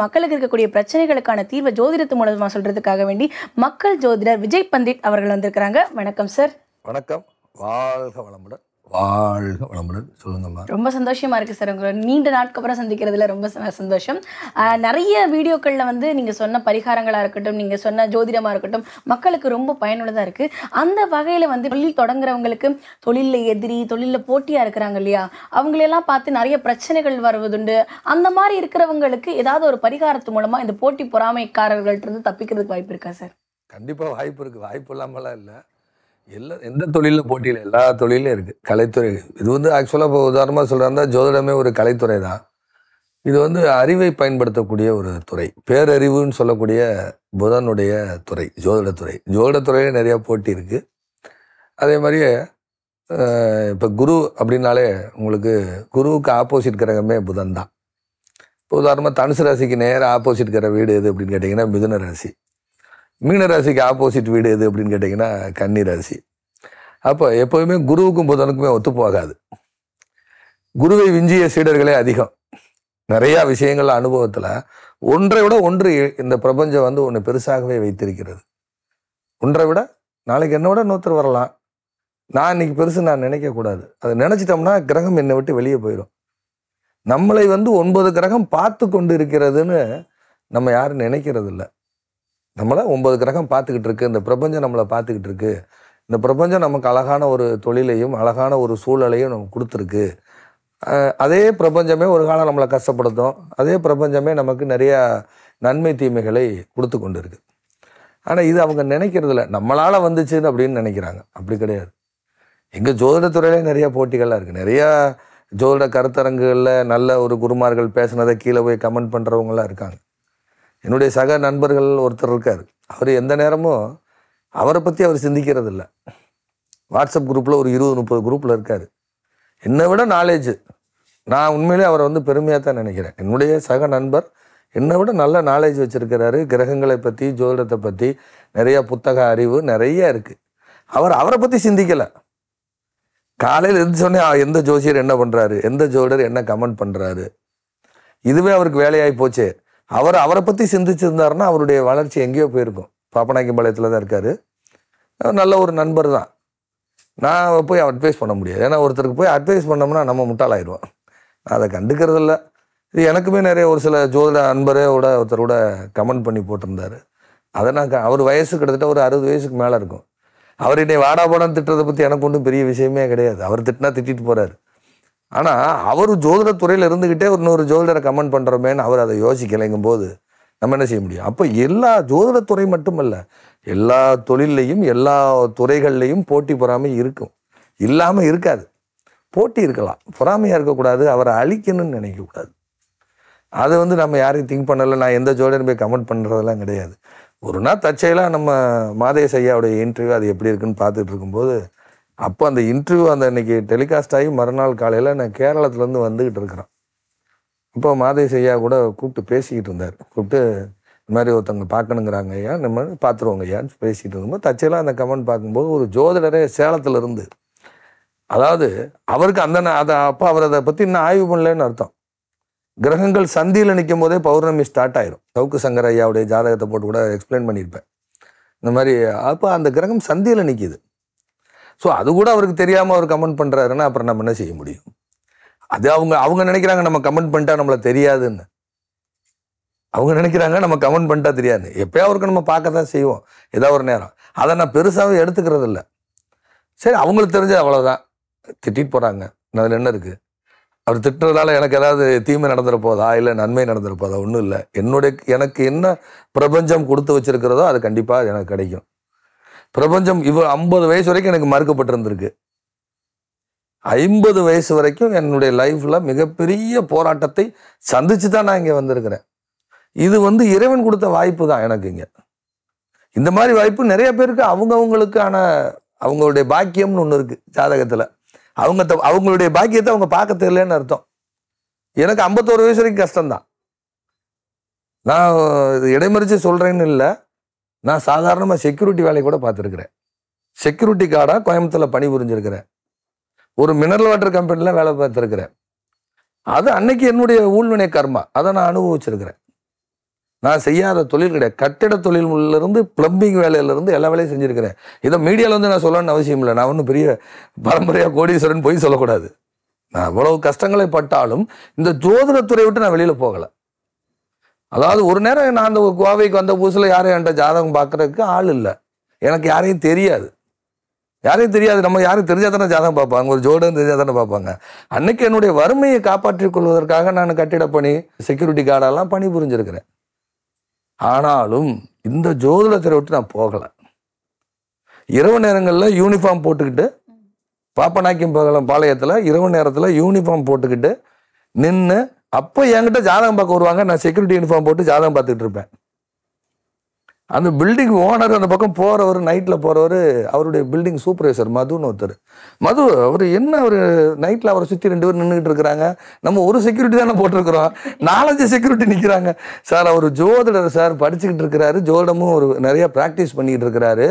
மக்களுக்கு இருக்கக்கூடிய பிரச்சனைகளுக்கான தீர்வை ஜோதிடத்து மூலமா சொல்றதுக்காக வேண்டி மக்கள் ஜோதிடர் விஜய் பண்டிட் அவர்கள் வந்திருக்கிறாங்க வணக்கம் சார் வணக்கம் வாழ்க வளமுடன் வாழ்க வளமுடன் சொல்லுங்கம்மா ரொம்ப சந்தோஷமாக இருக்குது சார் உங்களை நீண்ட நாட்கு அப்புறம் சந்திக்கிறதுல ரொம்ப சந்தோஷம் நிறைய வீடியோக்களில் வந்து நீங்கள் சொன்ன பரிகாரங்களாக இருக்கட்டும் நீங்கள் சொன்ன ஜோதிடமாக இருக்கட்டும் மக்களுக்கு ரொம்ப பயனுள்ளதாக இருக்குது அந்த வகையில் வந்து தொழில் தொடங்குறவங்களுக்கு தொழிலில் எதிரி தொழிலில் போட்டியாக இருக்கிறாங்க இல்லையா அவங்களெல்லாம் பார்த்து நிறைய பிரச்சனைகள் வருவதுண்டு அந்த மாதிரி இருக்கிறவங்களுக்கு ஏதாவது ஒரு பரிகாரத்து மூலமாக இந்த போட்டி பொறாமைக்காரர்கள்ட்ட தப்பிக்கிறதுக்கு வாய்ப்பு இருக்கா சார் கண்டிப்பாக வாய்ப்பு இருக்குது வாய்ப்பு இல்லாமலாம் இல்லை எல்லா எந்த தொழிலும் போட்டியில் எல்லா தொழிலும் இருக்குது கலைத்துறை இது வந்து ஆக்சுவலாக இப்போ உதாரணமாக சொல்கிறாருந்தா ஜோதிடமே ஒரு கலைத்துறை தான் இது வந்து அறிவை பயன்படுத்தக்கூடிய ஒரு துறை பேரறிவுன்னு சொல்லக்கூடிய புதனுடைய துறை ஜோதிடத்துறை ஜோதிடத்துறையிலே நிறையா போட்டி இருக்குது அதே மாதிரியே இப்போ குரு அப்படின்னாலே உங்களுக்கு குருவுக்கு ஆப்போசிட் கிரகமே புதன் தான் இப்போ உதாரணமாக தனுசு ராசிக்கு நேராக ஆப்போசிட் கிற வீடு எது அப்படின்னு கேட்டிங்கன்னா மிதுன ராசி மீனராசிக்கு ஆப்போசிட் வீடு எது அப்படின்னு கேட்டிங்கன்னா கன்னிராசி அப்போ எப்போவுமே குருவுக்கும் புதனுக்குமே ஒத்து போகாது குருவை விஞ்சிய சீடர்களே அதிகம் நிறையா விஷயங்கள் அனுபவத்தில் ஒன்றை விட ஒன்று இந்த பிரபஞ்சம் வந்து ஒன்று பெருசாகவே வைத்திருக்கிறது ஒன்றை விட நாளைக்கு என்னை விட நூத்தர் வரலாம் நான் இன்னைக்கு பெருசு நான் நினைக்கக்கூடாது அதை நினச்சிட்டோம்னா கிரகம் என்னை விட்டு வெளியே போயிடும் நம்மளை வந்து ஒன்பது கிரகம் பார்த்து கொண்டு இருக்கிறதுன்னு நம்ம யாரும் நினைக்கிறது இல்லை நம்மளை ஒன்பது கிரகம் பார்த்துக்கிட்டு இருக்கு இந்த பிரபஞ்சம் நம்மளை பார்த்துக்கிட்டு இருக்கு இந்த பிரபஞ்சம் நமக்கு அழகான ஒரு தொழிலையும் அழகான ஒரு சூழலையும் நமக்கு கொடுத்துருக்கு அதே பிரபஞ்சமே ஒரு காலம் நம்மளை கஷ்டப்படுத்தும் அதே பிரபஞ்சமே நமக்கு நிறையா நன்மை தீமைகளை கொடுத்து கொண்டு இருக்கு ஆனால் இது அவங்க நினைக்கிறதில்ல நம்மளால் வந்துச்சுன்னு அப்படின்னு நினைக்கிறாங்க அப்படி கிடையாது எங்கள் ஜோதிடத்துறையிலே நிறையா போட்டிகள்லாம் இருக்குது நிறையா ஜோதிட கருத்தரங்குகளில் நல்ல ஒரு குருமார்கள் பேசுனதை கீழே போய் கமெண்ட் பண்ணுறவங்களாம் இருக்காங்க என்னுடைய சக நண்பர்கள் ஒருத்தர் இருக்கார் அவர் எந்த நேரமும் அவரை பற்றி அவர் சிந்திக்கிறதில்ல வாட்ஸ்அப் குரூப்பில் ஒரு இருபது முப்பது குரூப்பில் இருக்கார் என்னை விட நாலேஜ் நான் உண்மையிலே அவரை வந்து பெருமையாக தான் நினைக்கிறேன் என்னுடைய சக நண்பர் என்னை விட நல்ல நாலேஜ் வச்சுருக்கிறாரு கிரகங்களை பற்றி ஜோதிடத்தை பற்றி நிறையா புத்தக அறிவு நிறையா இருக்குது அவர் அவரை பற்றி சிந்திக்கலை காலையில் எழுந்தோடனே எந்த ஜோசியர் என்ன பண்ணுறாரு எந்த ஜோடர் என்ன கமெண்ட் பண்ணுறாரு இதுவே அவருக்கு வேலையாகி போச்சு அவர் அவரை பற்றி சிந்திச்சிருந்தாருன்னா அவருடைய வளர்ச்சி எங்கேயோ போயிருக்கும் பாப்பநாயக்கம்பாளையத்தில் தான் இருக்கார் நல்ல ஒரு நண்பர் தான் நான் போய் அட்வைஸ் பண்ண முடியாது ஏன்னா ஒருத்தருக்கு போய் அட்வைஸ் பண்ணோம்னா நம்ம முட்டாளாயிடுவோம் நான் அதை கண்டுக்கிறதில்ல இது எனக்குமே நிறைய ஒரு சில ஜோதிட ஒருத்தர் ஒருத்தரோட கமெண்ட் பண்ணி போட்டிருந்தார் அதை நான் அவர் வயசு கிட்டத்தட்ட ஒரு அறுபது வயசுக்கு மேலே இருக்கும் அவர் என்னை வாடா போடான்னு திட்டுறதை பற்றி எனக்கு ஒன்றும் பெரிய விஷயமே கிடையாது அவர் திட்டினா திட்டிட்டு போகிறாரு ஆனால் அவர் ஜோதிட துறையில் இருந்துக்கிட்டே நூறு ஜோதிடரை கமெண்ட் பண்ணுறோமேன்னு அவர் அதை யோசிக்கலைங்கும் போது நம்ம என்ன செய்ய முடியும் அப்போ எல்லா ஜோதிடத்துறை மட்டுமல்ல எல்லா தொழில்லையும் எல்லா துறைகள்லையும் போட்டி பொறாமை இருக்கும் இல்லாமல் இருக்காது போட்டி இருக்கலாம் பொறாமையாக இருக்கக்கூடாது அவரை அழிக்கணும்னு நினைக்கக்கூடாது அது வந்து நம்ம யாரையும் திங்க் பண்ணலை நான் எந்த ஜோதிடம் போய் கமெண்ட் பண்ணுறதெல்லாம் கிடையாது ஒரு நாள் தற்செயலாக நம்ம மாதேஷ் ஐயாவுடைய இன்டர்வியூ அது எப்படி இருக்குன்னு பார்த்துட்டு இருக்கும்போது அப்போ அந்த இன்டர்வியூ அந்த அன்னைக்கு டெலிகாஸ்ட் ஆகி மறுநாள் காலையில் நான் கேரளத்துலேருந்து வந்துக்கிட்டு இருக்கிறேன் இப்போ மாதேஷ் கூட கூப்பிட்டு பேசிக்கிட்டு இருந்தார் கூப்பிட்டு இந்த மாதிரி ஒருத்தவங்க பார்க்கணுங்கிறாங்க ஐயா நம்ம பார்த்துருவோங்க ஐயான்னு பேசிகிட்டு இருக்கும்போது தச்சையெல்லாம் அந்த கமெண்ட் பார்க்கும்போது ஒரு ஜோதிடரே சேலத்தில் இருந்து அதாவது அவருக்கு அந்த அதை அப்போ அவர் அதை பற்றி இன்னும் ஆய்வு பண்ணலன்னு அர்த்தம் கிரகங்கள் சந்தியில் நிற்கும் போதே பௌர்ணமி ஸ்டார்ட் ஆயிரும் சவுக்கு சங்கர் ஐயாவுடைய ஜாதகத்தை போட்டு கூட எக்ஸ்பிளைன் பண்ணியிருப்பேன் இந்த மாதிரி அப்போ அந்த கிரகம் சந்தியில் நிற்கிது ஸோ அது கூட அவருக்கு தெரியாமல் அவர் கமெண்ட் பண்ணுறாருன்னா அப்புறம் நம்ம என்ன செய்ய முடியும் அது அவங்க அவங்க நினைக்கிறாங்க நம்ம கமெண்ட் பண்ணிட்டா நம்மளை தெரியாதுன்னு அவங்க நினைக்கிறாங்க நம்ம கமெண்ட் பண்ணிட்டா தெரியாது எப்போயா அவருக்கு நம்ம பார்க்க தான் செய்வோம் ஏதோ ஒரு நேரம் அதை நான் பெருசாகவே எடுத்துக்கிறது இல்லை சரி அவங்களுக்கு தெரிஞ்சது அவ்வளோதான் திட்டிட்டு போகிறாங்க அதில் என்ன இருக்குது அவர் திட்டுறதுனால எனக்கு ஏதாவது தீமை நடந்துருப்போதா இல்லை நன்மை நடந்துருப்போதா ஒன்றும் இல்லை என்னுடைய எனக்கு என்ன பிரபஞ்சம் கொடுத்து வச்சுருக்கிறதோ அது கண்டிப்பாக எனக்கு கிடைக்கும் பிரபஞ்சம் இவ்வளோ ஐம்பது வயசு வரைக்கும் எனக்கு மறுக்கப்பட்டிருந்திருக்கு ஐம்பது வயசு வரைக்கும் என்னுடைய லைஃப்பில் மிகப்பெரிய போராட்டத்தை சந்திச்சு தான் நான் இங்கே வந்திருக்கிறேன் இது வந்து இறைவன் கொடுத்த வாய்ப்பு தான் எனக்கு இங்கே இந்த மாதிரி வாய்ப்பு நிறைய பேருக்கு அவங்கவுங்களுக்கான அவங்களுடைய பாக்கியம்னு ஒன்று இருக்குது ஜாதகத்தில் அவங்க அவங்களுடைய பாக்கியத்தை அவங்க பார்க்க தெரியலன்னு அர்த்தம் எனக்கு ஐம்பத்தோரு வயசு வரைக்கும் கஷ்டம்தான் நான் இடைமறிச்சு சொல்கிறேன்னு இல்லை நான் சாதாரணமாக செக்யூரிட்டி வேலையை கூட பார்த்துருக்குறேன் செக்யூரிட்டி கார்டாக கோயம்புத்தூரில் பணி புரிஞ்சிருக்கிறேன் ஒரு மினரல் வாட்டர் கம்பெனியில் வேலை பார்த்துருக்குறேன் அது அன்னைக்கு என்னுடைய ஊழ்வினை கர்மா அதை நான் அனுபவிச்சிருக்கிறேன் நான் செய்யாத தொழில் கிடையாது கட்டிட தொழில்லேருந்து பிளம்பிங் வேலையிலேருந்து எல்லா வேலையும் செஞ்சுருக்கிறேன் இதை மீடியாவில் வந்து நான் சொல்லணும்னு அவசியம் இல்லை நான் ஒன்றும் பெரிய பரம்பரையாக கோடீஸ்வரன் போய் சொல்லக்கூடாது நான் அவ்வளவு கஷ்டங்களை பட்டாலும் இந்த ஜோதிடத்துறை விட்டு நான் வெளியில் போகலை அதாவது ஒரு நேரம் நான் அந்த கோவைக்கு வந்த புதுசில் யாரும் என்கிட்ட ஜாதகம் பார்க்குறதுக்கு ஆள் இல்லை எனக்கு யாரையும் தெரியாது யாரையும் தெரியாது நம்ம யாரும் தெரிஞ்சால் தானே ஜாதகம் பார்ப்பாங்க ஒரு ஜோடம் தெரிஞ்சால் தானே பார்ப்பாங்க அன்னைக்கு என்னுடைய வறுமையை காப்பாற்றிக் கொள்வதற்காக நான் கட்டிட பணி செக்யூரிட்டி கார்டெல்லாம் பணி புரிஞ்சிருக்கிறேன் ஆனாலும் இந்த ஜோதிடத்தை விட்டு நான் போகலை இரவு நேரங்களில் யூனிஃபார்ம் போட்டுக்கிட்டு பாப்பநாக்கியம் பாளையத்தில் இரவு நேரத்தில் யூனிஃபார்ம் போட்டுக்கிட்டு நின்று அப்போ என்கிட்ட ஜாதகம் பார்க்க வருவாங்க நான் செக்யூரிட்டி யூனிஃபார்ம் போட்டு ஜாதகம் பார்த்துக்கிட்டு இருப்பேன் அந்த பில்டிங் ஓனர் அந்த பக்கம் போகிறவர் நைட்டில் போகிறவர் அவருடைய பில்டிங் சூப்பர்வைசர் மதுன்னு ஒருத்தர் மது அவர் என்ன அவர் நைட்டில் அவரை சுற்றி ரெண்டு பேர் நின்றுக்கிட்டு இருக்கிறாங்க நம்ம ஒரு செக்யூரிட்டி தானே போட்டிருக்கிறோம் நாலஞ்சு செக்யூரிட்டி நிற்கிறாங்க சார் அவர் ஜோதிடர் சார் படிச்சுக்கிட்டு இருக்கிறாரு ஜோதிடமும் ஒரு நிறையா ப்ராக்டிஸ் பண்ணிக்கிட்டு இருக்கிறாரு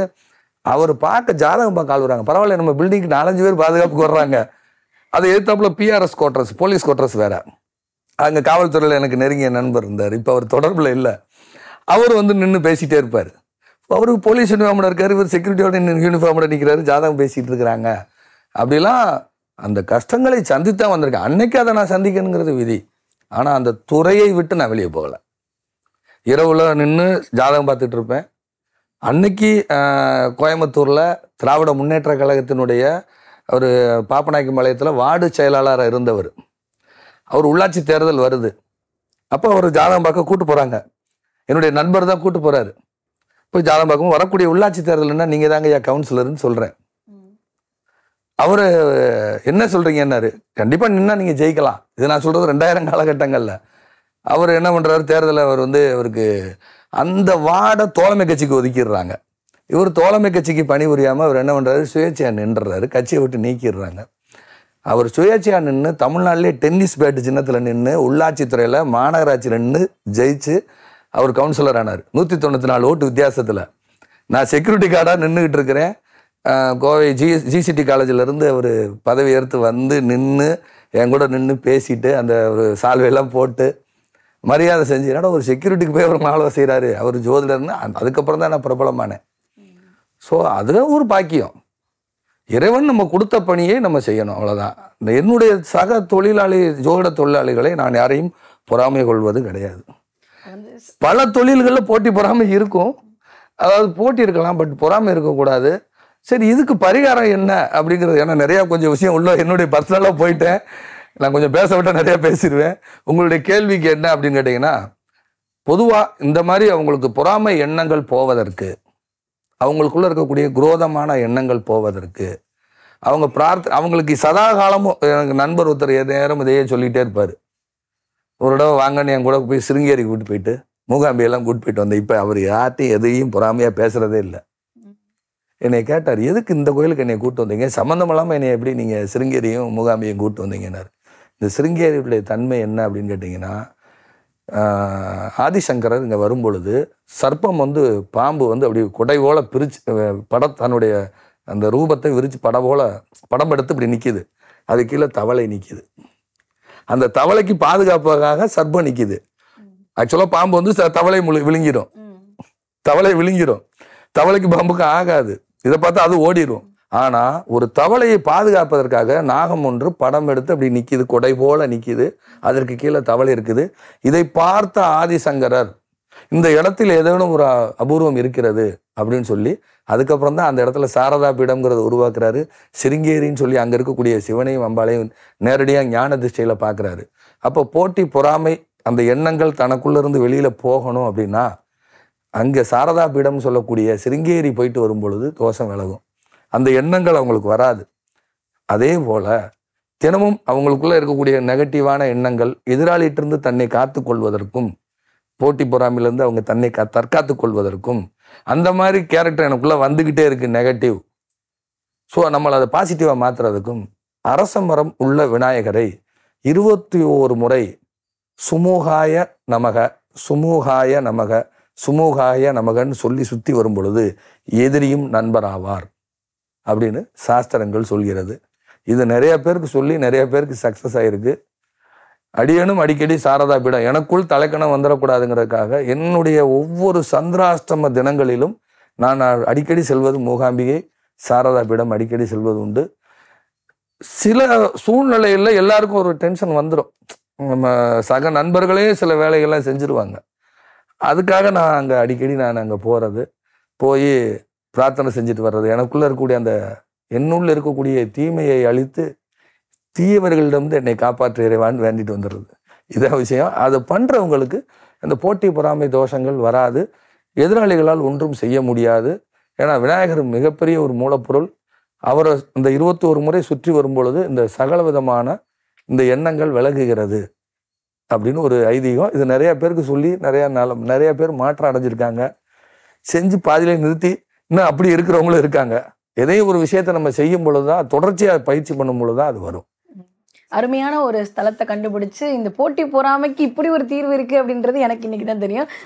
அவர் பார்க்க ஜாதகம் பார்க்க ஆள் வராங்க பரவாயில்ல நம்ம பில்டிங்க்கு நாலஞ்சு பேர் பாதுகாப்புக்கு வர்றாங்க அது எடுத்தாப்புல பிஆர்எஸ் குவார்டர்ஸ் போலீஸ் குவார்டர்ஸ் வேறு அங்கே காவல்துறையில் எனக்கு நெருங்கிய நண்பர் இருந்தார் இப்போ அவர் தொடர்பில் இல்லை அவர் வந்து நின்று பேசிகிட்டே இருப்பார் அவர் போலீஸ் யூனிஃபார்மில் இருக்கார் இவர் செக்யூரிட்டியோட யூனிஃபார்மில் நிற்கிறாரு ஜாதகம் பேசிகிட்டு இருக்கிறாங்க அப்படிலாம் அந்த கஷ்டங்களை சந்தித்து தான் வந்திருக்கேன் அன்னைக்கு அதை நான் சந்திக்கணுங்கிறது விதி ஆனால் அந்த துறையை விட்டு நான் வெளியே போகலை இரவில் நின்று ஜாதகம் பார்த்துட்டு இருப்பேன் அன்னைக்கு கோயம்புத்தூரில் திராவிட முன்னேற்ற கழகத்தினுடைய ஒரு பாப்பநாயக்கம் பாளையத்தில் வார்டு செயலாளராக இருந்தவர் அவர் உள்ளாட்சி தேர்தல் வருது அப்போ அவர் ஜாதகம் பார்க்க கூட்டு போகிறாங்க என்னுடைய நண்பர் தான் கூட்டு போகிறாரு போய் ஜாதகம் பார்க்கும் வரக்கூடிய உள்ளாட்சி தேர்தல்னா நீங்கள் தாங்க ஐயா கவுன்சிலர்னு சொல்கிறேன் அவர் என்ன சொல்கிறீங்கன்னாரு கண்டிப்பாக நின்னா நீங்கள் ஜெயிக்கலாம் இது நான் சொல்கிறது ரெண்டாயிரம் காலகட்டங்களில் அவர் என்ன பண்ணுறாரு தேர்தலில் அவர் வந்து அவருக்கு அந்த வார்டை தோழமை கட்சிக்கு ஒதுக்கிடுறாங்க இவர் தோழமை கட்சிக்கு பணி புரியாமல் அவர் என்ன பண்ணுறாரு சுயேட்சையாக நின்றுறாரு கட்சியை விட்டு நீக்கிடுறாங்க அவர் சுயேட்சையாக நின்று தமிழ்நாட்டிலே டென்னிஸ் பேட்டு சின்னத்தில் நின்று உள்ளாட்சித்துறையில் மாநகராட்சியில் நின்று ஜெயிச்சு அவர் கவுன்சிலர் ஆனார் நூற்றி தொண்ணூற்றி நாலு ஓட்டு வித்தியாசத்தில் நான் செக்யூரிட்டி கார்டாக நின்றுக்கிட்டு இருக்கிறேன் கோவை ஜி ஜிசிடி காலேஜிலேருந்து அவர் பதவி ஏற்று வந்து நின்று என் கூட நின்று பேசிட்டு அந்த ஒரு சால்வையெல்லாம் போட்டு மரியாதை செஞ்சு என்னடா ஒரு செக்யூரிட்டிக்கு போய் அவர் மாலவை செய்கிறாரு அவர் ஜோதிடர்னு அதுக்கப்புறம் தான் நான் பிரபலமானேன் ஸோ அதுவும் ஒரு பாக்கியம் இறைவன் நம்ம கொடுத்த பணியை நம்ம செய்யணும் அவ்வளோதான் இந்த என்னுடைய சக தொழிலாளி ஜோதிட தொழிலாளிகளை நான் யாரையும் பொறாமை கொள்வது கிடையாது பல தொழில்களில் போட்டி பொறாமை இருக்கும் அதாவது போட்டி இருக்கலாம் பட் பொறாமை இருக்கக்கூடாது சரி இதுக்கு பரிகாரம் என்ன அப்படிங்கிறது ஏன்னா நிறையா கொஞ்சம் விஷயம் உள்ள என்னுடைய பர்சனலாக போயிட்டேன் நான் கொஞ்சம் பேச விட்டால் நிறையா பேசிடுவேன் உங்களுடைய கேள்விக்கு என்ன அப்படின்னு கேட்டிங்கன்னா பொதுவாக இந்த மாதிரி அவங்களுக்கு பொறாமை எண்ணங்கள் போவதற்கு அவங்களுக்குள்ளே இருக்கக்கூடிய குரோதமான எண்ணங்கள் போவதற்கு அவங்க பிரார்த்த அவங்களுக்கு சதா காலமும் எனக்கு நண்பர் ஒருத்தர் எது நேரம் இதையே சொல்லிகிட்டே இருப்பார் ஒரு தடவை வாங்கன்னு என் கூட போய் சிருங்கேரிக்கு கூட்டு போயிட்டு மூகாம்பியெல்லாம் கூட்டு போயிட்டு வந்தேன் இப்போ அவர் யார்ட்டையும் எதையும் பொறாமையாக பேசுகிறதே இல்லை என்னை கேட்டார் எதுக்கு இந்த கோயிலுக்கு என்னை கூட்டு வந்தீங்க சம்மந்தம் இல்லாமல் என்னை எப்படி நீங்கள் சிருங்கேரியும் மூகாம்பியும் கூட்டு வந்தீங்கன்னார் இந்த சிருங்கேரியுடைய தன்மை என்ன அப்படின்னு கேட்டிங்கன்னா ஆதிசங்கரர் இங்கே வரும்பொழுது சர்ப்பம் வந்து பாம்பு வந்து அப்படி குடைவோல பிரிச்சு பட தன்னுடைய அந்த ரூபத்தை விரித்து படம் போல் படம் எடுத்து இப்படி நிற்கிது அது கீழே தவளை நிற்கிது அந்த தவளைக்கு பாதுகாப்பாக சர்ப்பம் நிற்கிது ஆக்சுவலாக பாம்பு வந்து தவளை முழு விழுங்கிடும் தவளை விழுங்கிடும் தவளைக்கு பாம்புக்கு ஆகாது இதை பார்த்தா அது ஓடிடும் ஆனால் ஒரு தவளையை பாதுகாப்பதற்காக நாகம் ஒன்று படம் எடுத்து அப்படி நிற்கிது கொடை போல நிற்கிது அதற்கு கீழே தவளை இருக்குது இதை பார்த்த ஆதிசங்கரர் இந்த இடத்தில் ஏதேனும் ஒரு அபூர்வம் இருக்கிறது அப்படின்னு சொல்லி அதுக்கப்புறம் தான் அந்த இடத்துல சாரதா பீடம்ங்கிறத உருவாக்குறாரு சிருங்கேரின்னு சொல்லி அங்கே இருக்கக்கூடிய சிவனையும் அம்பாலையும் நேரடியாக ஞான திஷ்டையில் பார்க்குறாரு அப்போ போட்டி பொறாமை அந்த எண்ணங்கள் தனக்குள்ளேருந்து வெளியில் போகணும் அப்படின்னா அங்கே சாரதா பீடம்னு சொல்லக்கூடிய சிருங்கேரி போயிட்டு வரும் பொழுது தோஷம் விலகும் அந்த எண்ணங்கள் அவங்களுக்கு வராது அதே போல் தினமும் அவங்களுக்குள்ளே இருக்கக்கூடிய நெகட்டிவான எண்ணங்கள் எதிராளியிட்டிருந்து தன்னை காத்து கொள்வதற்கும் போட்டி பொறாமையிலேருந்து அவங்க தன்னை கா தற்காத்து கொள்வதற்கும் அந்த மாதிரி கேரக்டர் எனக்குள்ளே வந்துக்கிட்டே இருக்குது நெகட்டிவ் ஸோ நம்மளை அதை பாசிட்டிவாக மாற்றுறதுக்கும் அரச மரம் உள்ள விநாயகரை இருபத்தி ஓரு முறை சுமூகாய நமக சுமூகாய நமக சுமூகாய நமகன்னு சொல்லி சுற்றி வரும் பொழுது எதிரியும் நண்பராவார் அப்படின்னு சாஸ்திரங்கள் சொல்கிறது இது நிறைய பேருக்கு சொல்லி நிறைய பேருக்கு சக்ஸஸ் ஆகிருக்கு அடியனும் அடிக்கடி சாரதா பீடம் எனக்குள் தலைக்கணம் வந்துடக்கூடாதுங்கிறதுக்காக என்னுடைய ஒவ்வொரு சந்திராஷ்டம தினங்களிலும் நான் அடிக்கடி செல்வது மூகாம்பிகை சாரதா பீடம் அடிக்கடி செல்வது உண்டு சில சூழ்நிலையில் எல்லாருக்கும் ஒரு டென்ஷன் வந்துடும் நம்ம சக நண்பர்களையும் சில வேலைகள்லாம் செஞ்சுருவாங்க அதுக்காக நான் அங்கே அடிக்கடி நான் அங்கே போகிறது போய் பிரார்த்தனை செஞ்சுட்டு வர்றது எனக்குள்ளே இருக்கக்கூடிய அந்த என்னுள்ள இருக்கக்கூடிய தீமையை அழித்து தீயவர்களிடமிருந்து என்னை காப்பாற்ற இறைவான்னு வேண்டிட்டு வந்துடுறது இதான் விஷயம் அதை பண்ணுறவங்களுக்கு அந்த போட்டி பொறாமை தோஷங்கள் வராது எதிராளிகளால் ஒன்றும் செய்ய முடியாது ஏன்னா விநாயகர் மிகப்பெரிய ஒரு மூலப்பொருள் அவரை இந்த இருபத்தோரு முறை சுற்றி வரும்பொழுது இந்த சகல விதமான இந்த எண்ணங்கள் விலகுகிறது அப்படின்னு ஒரு ஐதீகம் இது நிறையா பேருக்கு சொல்லி நிறையா நலம் நிறையா பேர் மாற்றம் அடைஞ்சிருக்காங்க செஞ்சு பாதியிலே நிறுத்தி இன்னும் அப்படி இருக்கிறவங்களும் இருக்காங்க எதையும் ஒரு விஷயத்த நம்ம செய்யும் பொழுதுதான் தொடர்ச்சியாக பயிற்சி பண்ணும் பொழுதுதான் அது வரும் அருமையான ஒரு ஸ்தலத்தை கண்டுபிடிச்சு இந்த போட்டி பொறாமைக்கு இப்படி ஒரு தீர்வு இருக்கு அப்படின்றது எனக்கு இன்னைக்கு தான் தெரியும்